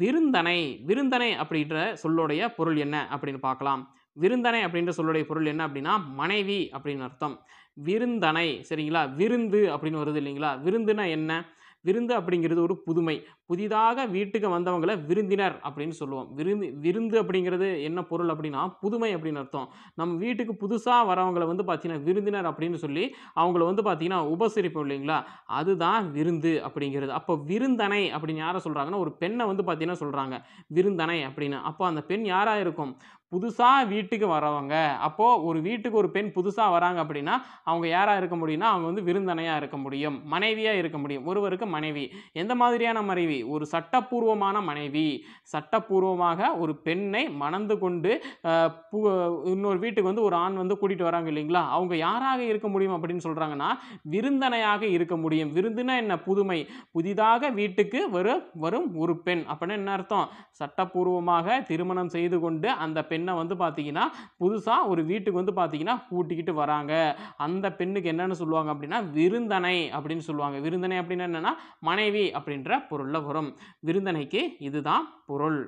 விருந்தனை விருந்தனை அப்படின்ற சொல்லுடைய பொருள் என்ன அப்படின்னு பார்க்கலாம் விருந்தனை அப்படின்ற சொல்லுடைய பொருள் என்ன அப்படின்னா மனைவி அப்படின்னு அர்த்தம் விருந்தனை சரிங்களா விருந்து அப்படின்னு வருது இல்லைங்களா விருந்துனா என்ன விருந்து அப்படிங்கிறது ஒரு புதுமை புதிதாக வீட்டுக்கு வந்தவங்களை விருந்தினர் அப்படின்னு சொல்லுவோம் விருந்து விருந்து அப்படிங்கிறது என்ன பொருள் அப்படின்னா புதுமை அப்படின்னு அர்த்தம் நம்ம வீட்டுக்கு புதுசாக வரவங்களை வந்து பார்த்திங்கன்னா விருந்தினர் அப்படின்னு சொல்லி அவங்கள வந்து பார்த்திங்கன்னா உபசரிப்போம் இல்லைங்களா அதுதான் விருந்து அப்படிங்கிறது அப்போ விருந்தனை அப்படின்னு யாரை சொல்கிறாங்கன்னா ஒரு பெண்ணை வந்து பார்த்திங்கன்னா சொல்கிறாங்க விருந்தனை அப்படின்னு அப்போ அந்த பெண் யாராக இருக்கும் புதுசாக வீட்டுக்கு வரவங்க அப்போது ஒரு வீட்டுக்கு ஒரு பெண் புதுசாக வராங்க அப்படின்னா அவங்க யாராக இருக்க முடியும்னா அவங்க வந்து விருந்தனையாக இருக்க முடியும் மனைவியாக இருக்க முடியும் ஒருவருக்கு மனைவி எந்த மாதிரியான மனைவி ஒரு சட்டப்பூர்வமான மனைவி சட்டப்பூர்வமாக ஒரு பெண்ணை மணந்து கொண்டு இன்னொரு வீட்டுக்கு வந்து ஒரு ஆண் வந்து கூட்டிகிட்டு வராங்க இல்லைங்களா அவங்க யாராக இருக்க முடியும் அப்படின்னு சொல்கிறாங்கன்னா விருந்தனையாக இருக்க முடியும் விருந்துனா என்ன புதுமை புதிதாக வீட்டுக்கு வரும் வரும் ஒரு பெண் அப்படின்னு என்ன அர்த்தம் சட்டப்பூர்வமாக திருமணம் செய்து கொண்டு அந்த பெண் பெண்ணை வந்து பார்த்தீங்கன்னா புதுசாக ஒரு வீட்டுக்கு வந்து பார்த்தீங்கன்னா கூட்டிக்கிட்டு வராங்க அந்த பெண்ணுக்கு என்னென்னு சொல்லுவாங்க அப்படின்னா விருந்தனை அப்படின்னு சொல்லுவாங்க விருந்தனை அப்படின்னு என்னென்னா மனைவி அப்படின்ற பொருளில் வரும் விருந்தனைக்கு இதுதான் பொருள்